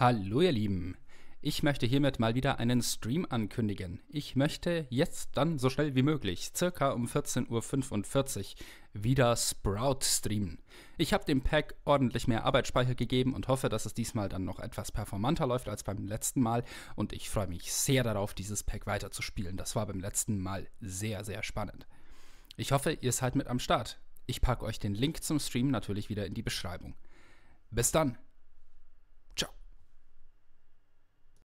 Hallo ihr Lieben, ich möchte hiermit mal wieder einen Stream ankündigen. Ich möchte jetzt dann so schnell wie möglich, circa um 14.45 Uhr, wieder Sprout streamen. Ich habe dem Pack ordentlich mehr Arbeitsspeicher gegeben und hoffe, dass es diesmal dann noch etwas performanter läuft als beim letzten Mal und ich freue mich sehr darauf, dieses Pack weiterzuspielen. Das war beim letzten Mal sehr, sehr spannend. Ich hoffe, ihr seid mit am Start. Ich packe euch den Link zum Stream natürlich wieder in die Beschreibung. Bis dann!